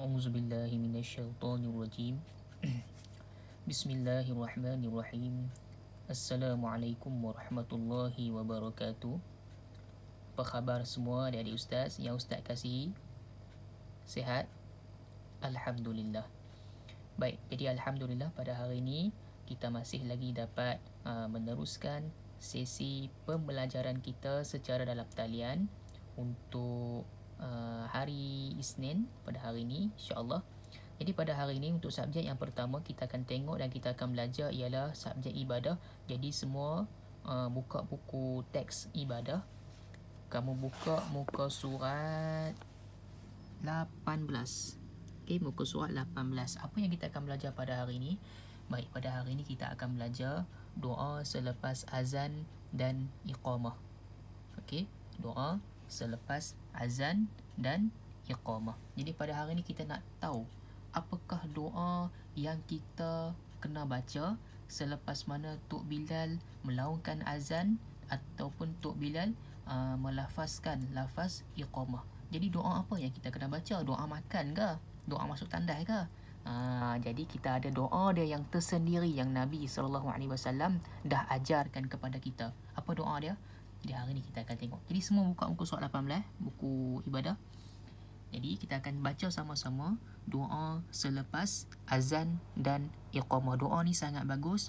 أعوذ بالله من الشيطان الرجيم بسم الله الرحمن الرحيم السلام عليكم ورحمة الله وبركاته Apa khabar semua dari Ustaz yang Ustaz kasih? Sehat? Alhamdulillah Baik, jadi Alhamdulillah pada hari ini kita masih lagi dapat uh, meneruskan sesi pembelajaran kita secara dalam talian untuk uh, hari Isnin pada hari ini insya Jadi pada hari ini untuk subjek yang pertama kita akan tengok dan kita akan belajar ialah subjek ibadah. Jadi semua uh, buka buku teks ibadah. Kamu buka muka surat 18. Okay, muka surat 18. Apa yang kita akan belajar pada hari ini? Baik, pada hari ini kita akan belajar doa selepas azan dan iqamah. Okey, doa selepas azan dan iqamah. Jadi pada hari ini kita nak tahu apakah doa yang kita kena baca selepas mana Tok Bilal melaungkan azan ataupun Tok Bilal uh, melafazkan lafaz iqamah. Jadi doa apa yang kita kena baca? Doa makan ke? Doa masuk tandas ke? Ha, jadi kita ada doa dia yang tersendiri yang Nabi SAW dah ajarkan kepada kita. Apa doa dia? Jadi hari ni kita akan tengok. Jadi semua buka muka surat 18, buku ibadah. Jadi kita akan baca sama-sama doa selepas azan dan iqamah. Doa ni sangat bagus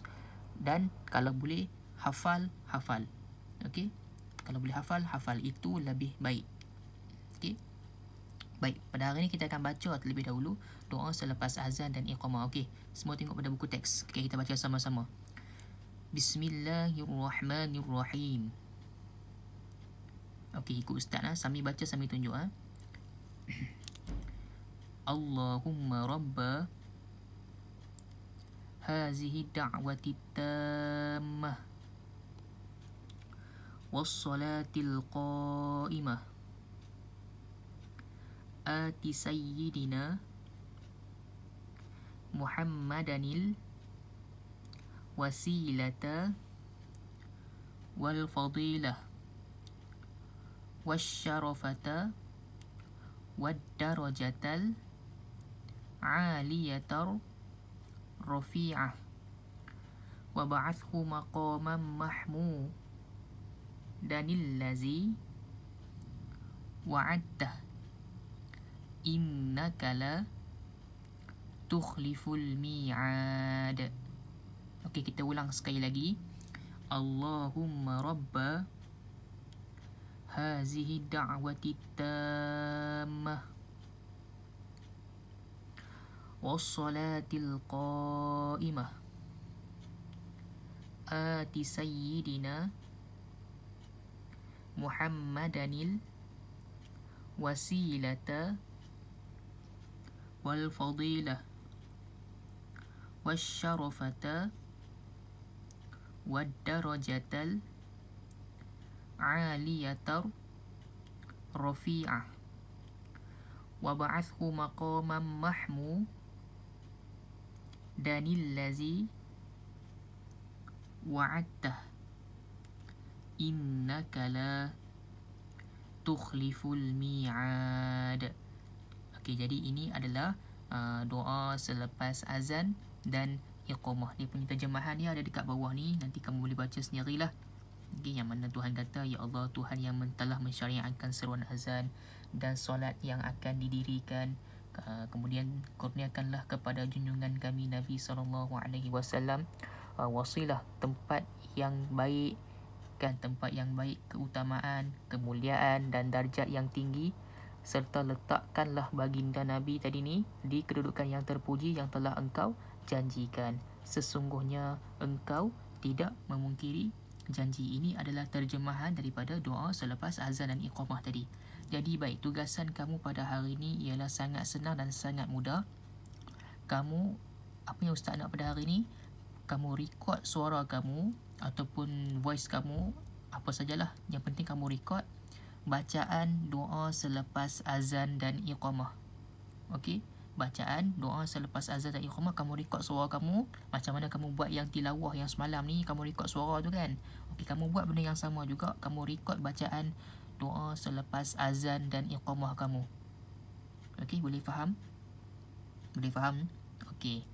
dan kalau boleh hafal, hafal. Okey. Kalau boleh hafal, hafal itu lebih baik. Okey. Baik, pada hari ni kita akan baca terlebih dahulu doa selepas azan dan iqamah. Okey. Semua tengok pada buku teks. Okey, kita baca sama-sama. Bismillahirrahmanirrahim. Okey, ikut ustaz lah. Sambil baca, sambil tunjuk lah. Allahumma rabba hazihi da'wati tammah salatil qa'imah ati sayyidina muhammadanil wasilata wal fadilah والشرفه والدرجه العاليه الرفيعه وبعثه مقاما محمودا الذي وعدته انك لا تخلف الميعاد اوكي okay, kita ulang sekali lagi اللهم رب هذه الدعوة التامة والصلاة القائمة آت سيدنا محمدا الوسيلة والفضيلة والشرفة والدرجة الأولى aliyatar rafi'ah wa ba'athu maqaman mahmu danil ladzi wa'adta innaka la tukhliful mi'ad okey jadi ini adalah uh, doa selepas azan dan iqamah dia punya terjemahan dia ada dekat bawah ni nanti kamu boleh baca sendirilah okay, yang mana Tuhan kata ya Allah Tuhan yang telah mensyariatkan seruan azan dan solat yang akan didirikan kemudian kurniakanlah kepada junjungan kami Nabi saw. Uh, wasilah tempat yang baik kan tempat yang baik keutamaan kemuliaan dan darjat yang tinggi serta letakkanlah baginda Nabi tadi ni di kedudukan yang terpuji yang telah engkau janjikan sesungguhnya engkau tidak memungkiri Janji ini adalah terjemahan daripada doa selepas azan dan iqamah tadi. Jadi baik, tugasan kamu pada hari ini ialah sangat senang dan sangat mudah. Kamu, apa yang ustaz nak pada hari ini? Kamu rekod suara kamu ataupun voice kamu, apa sajalah. Yang penting kamu rekod bacaan doa selepas azan dan iqamah. Okey? bacaan doa selepas azan dan ikhmah kamu rekod suara kamu macam mana kamu buat yang tilawah yang semalam ni kamu rekod suara tu kan okey kamu buat benda yang sama juga kamu rekod bacaan doa selepas azan dan ikhmah kamu okey boleh faham boleh faham okey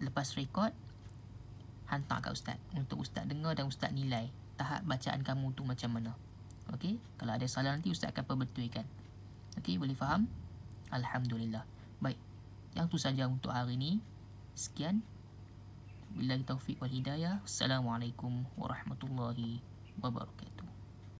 lepas rekod hantar kat ustaz untuk ustaz dengar dan ustaz nilai tahap bacaan kamu tu macam mana okey kalau ada salah nanti ustaz akan perbetulkan okey boleh faham Alhamdulillah. Baik. Yang tu saja untuk hari ini. Sekian. Bila taufiq wal hidayah. Assalamualaikum warahmatullahi wabarakatuh.